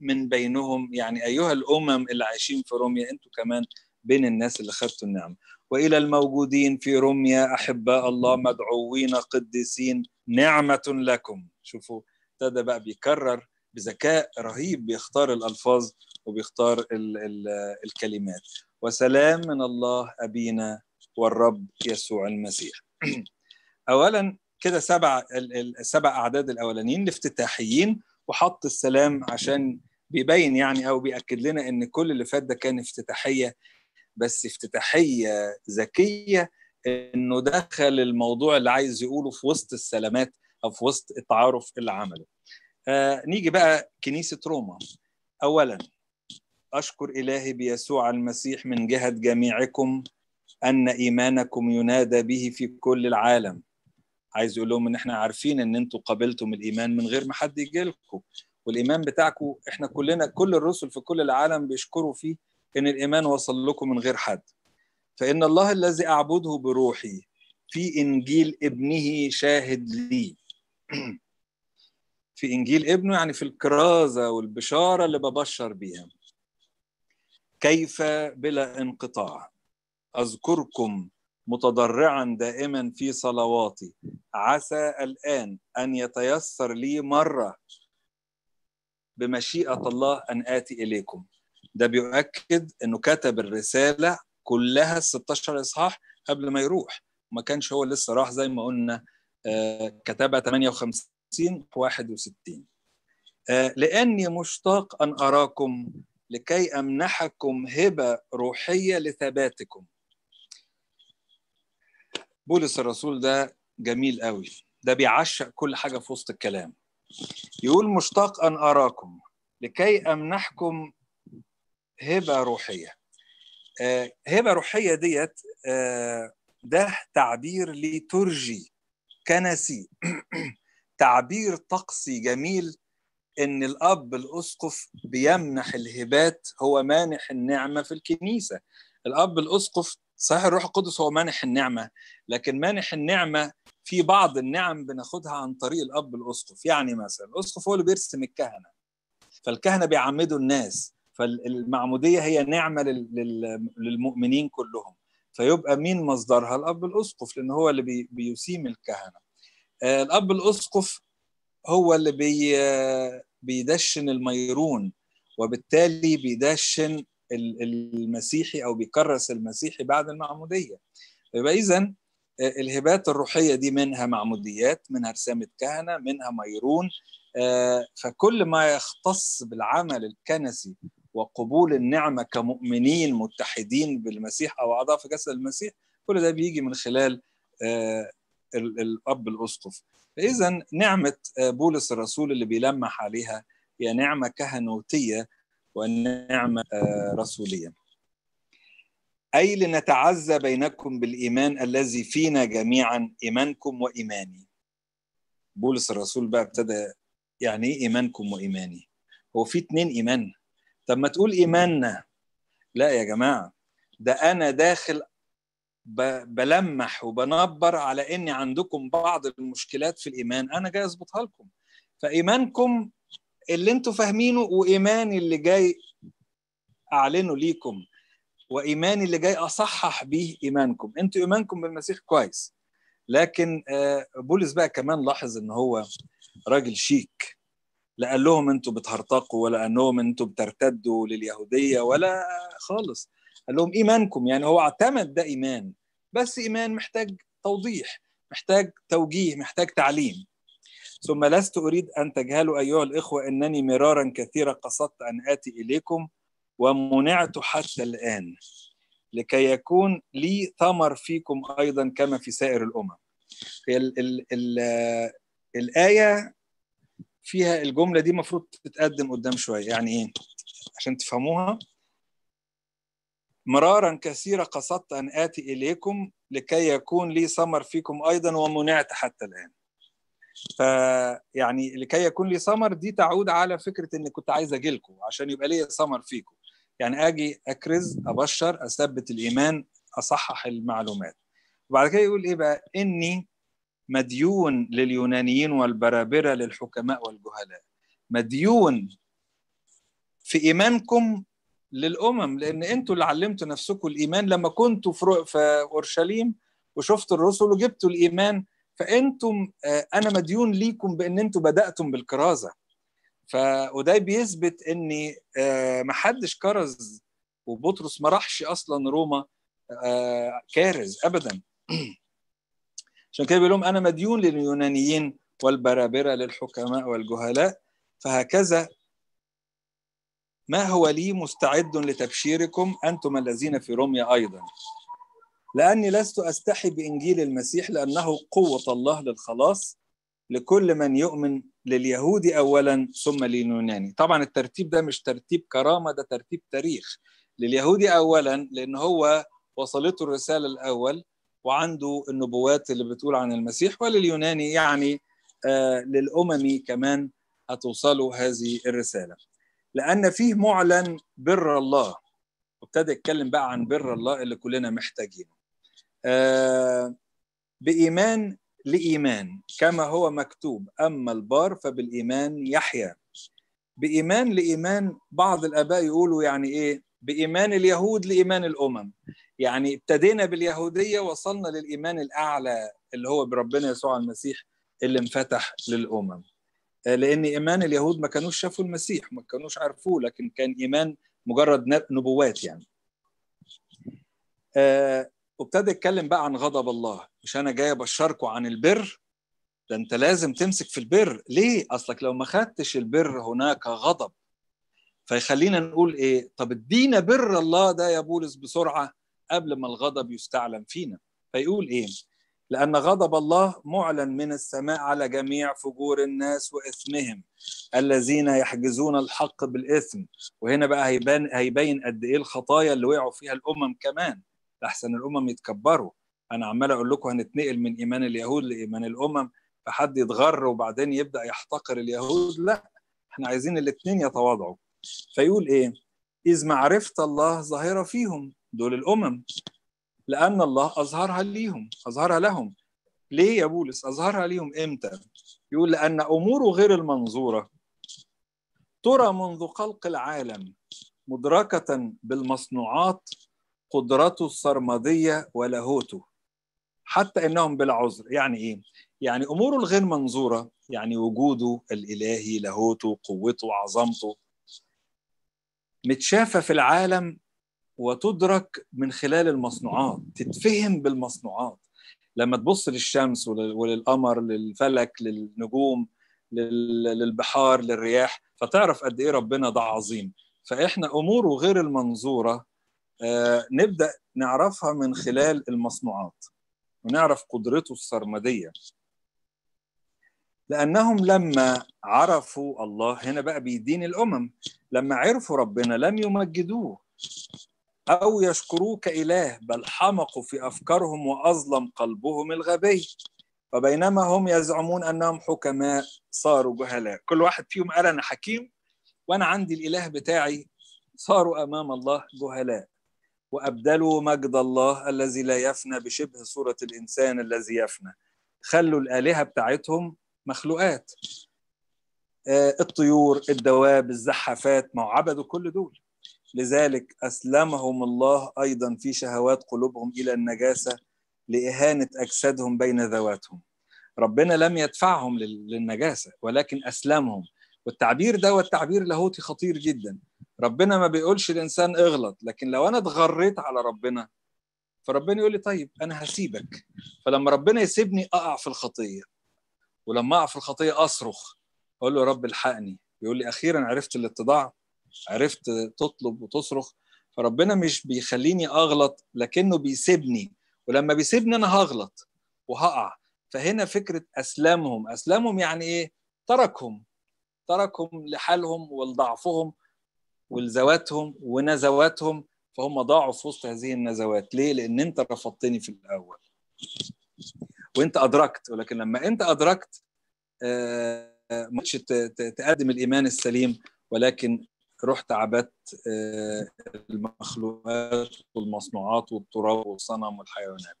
من بينهم يعني ايها الامم اللي عايشين في روميا انتم كمان بين الناس اللي خدتوا النعمه والى الموجودين في روميا احباء الله مدعوين قديسين نعمه لكم شوفوا ابتدى بقى بيكرر بذكاء رهيب بيختار الألفاظ وبيختار الـ الـ الكلمات وسلام من الله أبينا والرب يسوع المسيح أولا كده سبع السبع أعداد الأولانيين الافتتاحيين وحط السلام عشان بيبين يعني أو بيأكد لنا إن كل اللي فات ده كان افتتاحية بس افتتاحية ذكية إنه دخل الموضوع اللي عايز يقوله في وسط السلامات او في وسط التعارف اللي عمله. آه نيجي بقى كنيسه روما. اولا اشكر الهي بيسوع المسيح من جهه جميعكم ان ايمانكم ينادى به في كل العالم. عايز يقول لهم ان احنا عارفين ان أنتم قابلتم الايمان من غير ما حد يجي لكم والايمان بتاعكم احنا كلنا كل الرسل في كل العالم بيشكروا فيه ان الايمان وصل لكم من غير حد. فان الله الذي اعبده بروحي في انجيل ابنه شاهد لي في انجيل ابنه يعني في الكرازه والبشاره اللي ببشر بيها كيف بلا انقطاع اذكركم متضرعا دائما في صلواتي عسى الان ان يتيسر لي مره بمشيئه الله ان اتي اليكم ده بيؤكد انه كتب الرساله كلها ال 16 اصحاح قبل ما يروح ما كانش هو لسه راح زي ما قلنا كتابة 58 61 آه، لأني مشتاق أن أراكم لكي أمنحكم هبة روحية لثباتكم بولس الرسول ده جميل قوي ده بيعشق كل حاجة في وسط الكلام يقول مشتاق أن أراكم لكي أمنحكم هبة روحية آه، هبة روحية ديت آه، ده تعبير لترجي كنسي تعبير طقسي جميل ان الاب الاسقف بيمنح الهبات هو مانح النعمه في الكنيسه الاب الاسقف صحيح الروح القدس هو مانح النعمه لكن مانح النعمه في بعض النعم بناخدها عن طريق الاب الاسقف يعني مثلا الاسقف هو اللي بيرسم الكهنه فالكهنه بيعمدوا الناس فالمعموديه هي نعمه للمؤمنين كلهم فيبقى مين مصدرها الاب الاسقف لان هو اللي بيسيم الكهنه آه، الاب الاسقف هو اللي بي بيدشن الميرون وبالتالي بيدشن المسيحي او بيكرس المسيحي بعد المعموديه يبقى اذا آه، الهبات الروحيه دي منها معموديات منها رسامه كهنه منها ميرون آه، فكل ما يختص بالعمل الكنسي وقبول النعمة كمؤمنين متحدين بالمسيح أو أعضاء في جسد المسيح كل ده بيجي من خلال آه، الأب الأسقف فإذا نعمة آه، بولس الرسول اللي بيلمح عليها هي نعمة كهنوتية ونعمة آه، رسولية أي لنتعزى بينكم بالإيمان الذي فينا جميعا إيمانكم وإيماني بولس الرسول بقى ابتدى يعني إيه إيمانكم وإيماني هو في اتنين إيمان طب ما تقول ايماننا لا يا جماعه ده انا داخل بلمح وبنبر على اني عندكم بعض المشكلات في الايمان انا جاي اظبطها لكم فايمانكم اللي انتم فاهمينه وايماني اللي جاي اعلنه ليكم وايماني اللي جاي اصحح بيه ايمانكم انتوا ايمانكم بالمسيح كويس لكن آه، بولس بقى كمان لاحظ ان هو راجل شيك لا قال لهم انتوا بتهرطقوا ولا انهم انتوا بترتدوا لليهوديه ولا خالص قال لهم ايمانكم يعني هو اعتمد ده ايمان بس ايمان محتاج توضيح محتاج توجيه محتاج تعليم ثم لست اريد ان تجهلوا ايها الاخوه انني مرارا كثيرا قصدت ان اتي اليكم ومنعت حتى الان لكي يكون لي ثمر فيكم ايضا كما في سائر الامم هي ال ال آه، الايه فيها الجمله دي المفروض تتقدم قدام شويه يعني ايه عشان تفهموها مرارا كثيرة قصدت أن آتي إليكم لكي يكون لي ثمر فيكم أيضا ومنعت حتى الآن فيعني لكي يكون لي ثمر دي تعود على فكرة أن كنت عايز أجي لكم عشان يبقى لي ثمر فيكم يعني أجي أكرز أبشر أثبت الإيمان أصحح المعلومات وبعد كده يقول إيه بقى إني مديون لليونانيين والبرابرة للحكماء والجهلاء مديون في إيمانكم للأمم لأن أنتوا اللي علمتوا نفسكم الإيمان لما كنتوا في أورشليم وشفتوا الرسل وجبتوا الإيمان فأنتم آه، أنا مديون ليكم بأن أنتوا بدأتم بالكرازة وده بيثبت ان آه، محدش كرز وبطرس ما راحش اصلا روما آه، كارز ابدا عشان كده بيقول لهم انا مديون لليونانيين والبرابره للحكماء والجهلاء فهكذا ما هو لي مستعد لتبشيركم انتم الذين في روميا ايضا لاني لست استحي بانجيل المسيح لانه قوه الله للخلاص لكل من يؤمن لليهودي اولا ثم لليوناني طبعا الترتيب ده مش ترتيب كرامه ده ترتيب تاريخ لليهودي اولا لان هو وصلته الرساله الاول وعنده النبوات اللي بتقول عن المسيح ولليوناني يعني آه للأممي كمان هتوصلوا هذه الرسالة لأن فيه معلن بر الله وابتدى يتكلم بقى عن بر الله اللي كلنا محتاجينه آه بإيمان لإيمان كما هو مكتوب أما البار فبالإيمان يحيا بإيمان لإيمان بعض الآباء يقولوا يعني إيه بايمان اليهود لايمان الامم يعني ابتدينا باليهوديه وصلنا للايمان الاعلى اللي هو بربنا يسوع المسيح اللي انفتح للامم آه، لان ايمان اليهود ما كانوش شافوا المسيح ما كانوش عرفوه لكن كان ايمان مجرد نبوات يعني آه، وابتدى يتكلم بقى عن غضب الله مش انا جاي ابشركوا عن البر ده انت لازم تمسك في البر ليه اصلك لو ما خدتش البر هناك غضب فيخلينا نقول ايه طب ادينا بر الله ده يا بولس بسرعه قبل ما الغضب يستعلن فينا فيقول ايه لأن غضب الله معلن من السماء على جميع فجور الناس وإثمهم الذين يحجزون الحق بالإثم وهنا بقى هيبان هيبين قد إيه الخطايا اللي وقعوا فيها الأمم كمان لأحسن الأمم يتكبروا أنا عمال أقول لكم هنتنقل من إيمان اليهود لإيمان الأمم فحد يتغر وبعدين يبدأ يحتقر اليهود لا احنا عايزين الاثنين يتواضعوا فيقول ايه اذ معرفه الله ظاهره فيهم دول الامم لان الله اظهرها ليهم اظهرها لهم ليه يا بولس اظهرها ليهم امتى يقول لان اموره غير المنظوره ترى منذ خلق العالم مدركه بالمصنوعات قدرته السرمديه ولاهوته حتى انهم بلا عذر يعني ايه يعني اموره الغير منظوره يعني وجوده الالهي لاهوته قوته عظمته متشافة في العالم وتدرك من خلال المصنوعات تتفهم بالمصنوعات لما تبص للشمس وللقمر للفلك للنجوم للبحار للرياح فتعرف قد ايه ربنا ده عظيم فاحنا اموره غير المنظوره آه، نبدا نعرفها من خلال المصنوعات ونعرف قدرته السرمديه لأنهم لما عرفوا الله هنا بقى بيدين الأمم لما عرفوا ربنا لم يمجدوه أو يشكروه كإله بل حمقوا في أفكارهم وأظلم قلبهم الغبي وبينما هم يزعمون أنهم حكماء صاروا جهلاء كل واحد فيهم قال أنا حكيم وأنا عندي الإله بتاعي صاروا أمام الله جهلاء وأبدلوا مجد الله الذي لا يفنى بشبه صورة الإنسان الذي يفنى خلوا الآلهة بتاعتهم مخلوقات آه، الطيور الدواب الزحافات ما عبدوا كل دول لذلك أسلمهم الله أيضا في شهوات قلوبهم إلى النجاسة لإهانة أجسادهم بين ذواتهم ربنا لم يدفعهم للنجاسة ولكن أسلمهم والتعبير ده والتعبير لاهوتي خطير جدا ربنا ما بيقولش الإنسان اغلط لكن لو أنا اتغريت على ربنا فربنا يقول لي طيب أنا هسيبك فلما ربنا يسيبني أقع في الخطية ولما اقع في الخطيه اصرخ اقول له يا رب الحقني يقول لي اخيرا عرفت الاتضاع عرفت تطلب وتصرخ فربنا مش بيخليني اغلط لكنه بيسيبني ولما بيسيبني انا هغلط وهقع فهنا فكره اسلامهم اسلامهم يعني ايه تركهم تركهم لحالهم ولضعفهم ولذواتهم ونزواتهم فهم ضاعوا في وسط هذه النزوات ليه لان انت رفضتني في الاول وانت ادركت ولكن لما انت ادركت ما آه، مش تقدم الايمان السليم ولكن رحت عبدت آه، المخلوقات والمصنوعات والتراب والصنم والحيوانات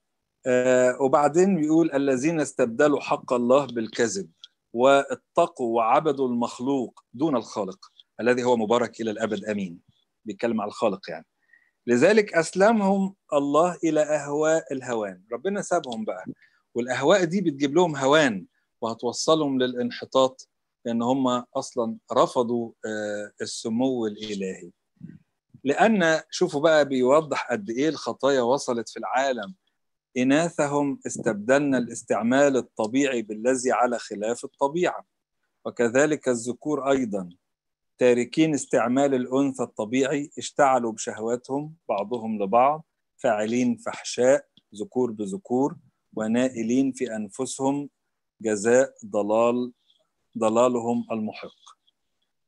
آه، وبعدين بيقول الذين استبدلوا حق الله بالكذب واتقوا وعبدوا المخلوق دون الخالق الذي هو مبارك الى الابد امين بيتكلم على الخالق يعني لذلك اسلمهم الله الى اهواء الهوان ربنا سابهم بقى والاهواء دي بتجيب لهم هوان وهتوصلهم للانحطاط لان هم اصلا رفضوا آه، السمو الالهي لان شوفوا بقى بيوضح قد ايه الخطايا وصلت في العالم اناثهم استبدلنا الاستعمال الطبيعي بالذي على خلاف الطبيعه وكذلك الذكور ايضا تاركين استعمال الانثى الطبيعي اشتعلوا بشهواتهم بعضهم لبعض فاعلين فحشاء ذكور بذكور ونائلين في أنفسهم جزاء ضلال ضلالهم المحق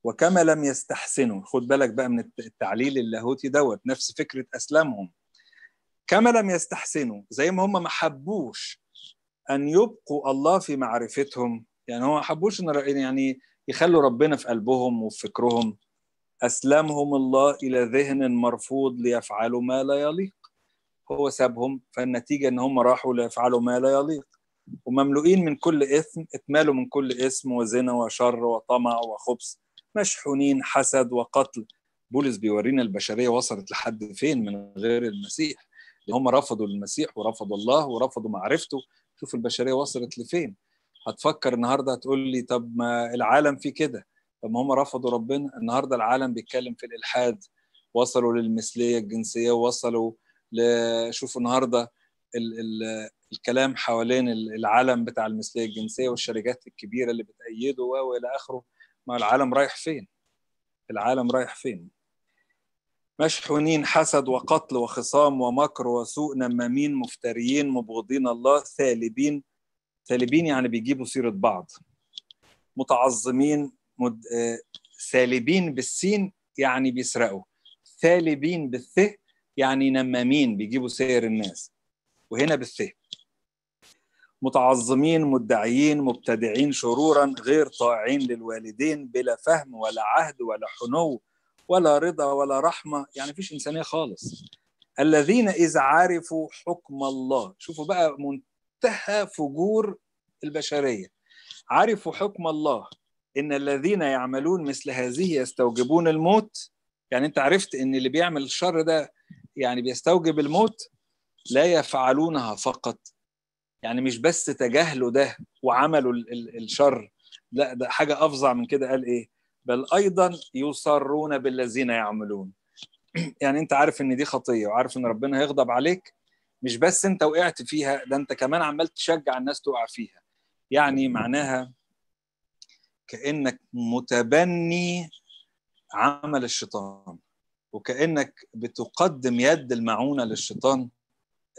وكما لم يستحسنوا خد بالك بقى من التعليل اللاهوتي دوت نفس فكرة أسلامهم كما لم يستحسنوا زي ما هم ما حبوش أن يبقوا الله في معرفتهم يعني هم ما حبوش إن يعني يخلوا ربنا في قلبهم وفي فكرهم أسلمهم الله إلى ذهن مرفوض ليفعلوا ما لا يليق هو سابهم فالنتيجه ان هم راحوا ليفعلوا ما لا يليق ومملوئين من كل اثم اتمالوا من كل اسم وزنا وشر وطمع وخبث مشحونين حسد وقتل بولس بيورينا البشريه وصلت لحد فين من غير المسيح اللي هم رفضوا المسيح ورفضوا الله ورفضوا معرفته شوف البشريه وصلت لفين هتفكر النهارده هتقول لي طب ما العالم فيه كده طب ما هم رفضوا ربنا النهارده العالم بيتكلم في الالحاد وصلوا للمثليه الجنسيه ووصلوا لشوفوا النهارده ال ال الكلام حوالين العالم بتاع المثليه الجنسيه والشركات الكبيره اللي بتأيده والى اخره ما العالم رايح فين؟ العالم رايح فين؟ مشحونين حسد وقتل وخصام ومكر وسوء نمامين مفتريين مبغضين الله ثالبين ثالبين يعني بيجيبوا سيرة بعض متعظمين مد... سالبين آه، بالسين يعني بيسرقوا ثالبين بالثه يعني نمامين بيجيبوا سير الناس وهنا بالثه متعظمين مدعيين مبتدعين شرورا غير طائعين للوالدين بلا فهم ولا عهد ولا حنو ولا رضا ولا رحمه يعني مفيش انسانيه خالص الذين اذا عرفوا حكم الله شوفوا بقى منتهى فجور البشريه عرفوا حكم الله ان الذين يعملون مثل هذه يستوجبون الموت يعني انت عرفت ان اللي بيعمل الشر ده يعني بيستوجب الموت لا يفعلونها فقط يعني مش بس تجاهلوا ده وعملوا الشر لا ده حاجة أفظع من كده قال إيه بل أيضا يصرون بالذين يعملون يعني أنت عارف إن دي خطية وعارف إن ربنا هيغضب عليك مش بس أنت وقعت فيها ده أنت كمان عمال تشجع الناس تقع فيها يعني معناها كأنك متبني عمل الشيطان وكانك بتقدم يد المعونه للشيطان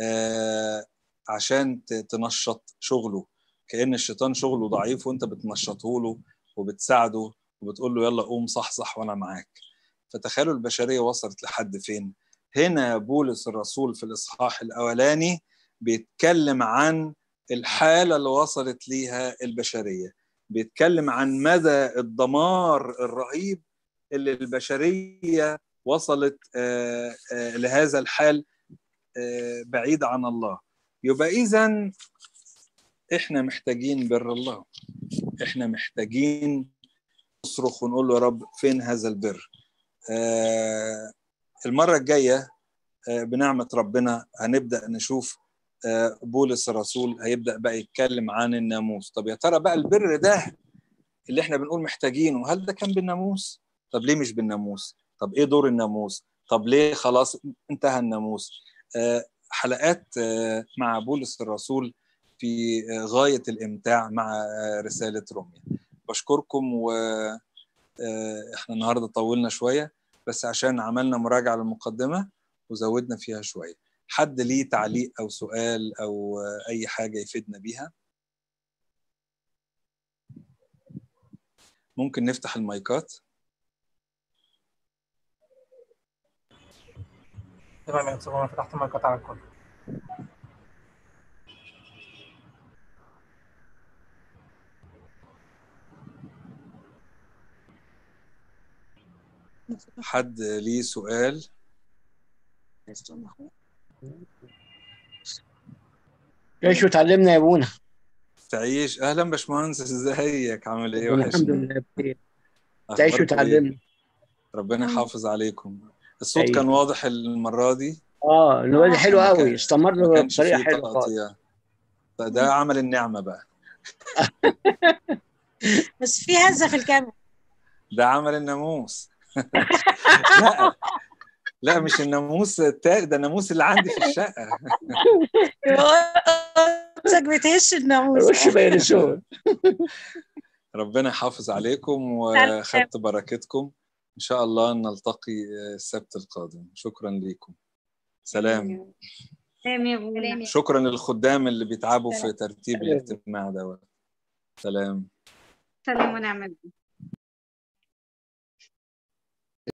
آه، عشان تنشط شغله كان الشيطان شغله ضعيف وانت بتنشطه له وبتساعده وبتقول له يلا قوم صحصح وانا معاك فتخيلوا البشريه وصلت لحد فين هنا بولس الرسول في الاصحاح الاولاني بيتكلم عن الحاله اللي وصلت ليها البشريه بيتكلم عن مدى الدمار الرهيب اللي البشريه وصلت آه، آه، لهذا الحال آه، بعيد عن الله يبقى إذا إحنا محتاجين بر الله إحنا محتاجين نصرخ ونقول له رب فين هذا البر المرة الجاية بنعمة ربنا هنبدأ نشوف بولس الرسول هيبدأ بقى يتكلم عن الناموس طب يا ترى بقى البر ده اللي احنا بنقول محتاجينه هل ده كان بالناموس؟ طب ليه مش بالناموس؟ طب ايه دور الناموس طب ليه خلاص انتهى الناموس آه، حلقات آه، مع بولس الرسول في آه، غاية الإمتاع مع رسالة روميا بشكركم و احنا النهاردة طولنا شوية بس عشان عملنا مراجعة للمقدمة وزودنا فيها شوية حد ليه تعليق أو سؤال أو أي حاجة يفيدنا بيها ممكن نفتح المايكات تمام يا يعني دكتور فتحت مايكات على الكل حد ليه سؤال ايش وتعلمنا يا ابونا تعيش اهلا باشمهندس ازيك عامل ايه وحشني الحمد لله بخير تعيش وتعلمنا ايه؟ ربنا يحافظ عليكم الصوت أيه. كان واضح المره دي اه الواد آه، حلو قوي استمر بطريقه حلوه خالص يعني. فده عمل النعمه بقى بس في هزه في الكاميرا ده عمل الناموس لا لا مش الناموس ده الناموس اللي عندي في الشقه نفسك بتهش الناموس وش بين ربنا يحافظ عليكم وخدت بركتكم ان شاء الله نلتقي آه، السبت القادم شكرا ليكم سلام شكرا للخدام اللي بيتعبوا في ترتيب الاجتماع دوت سلام سلام ونعم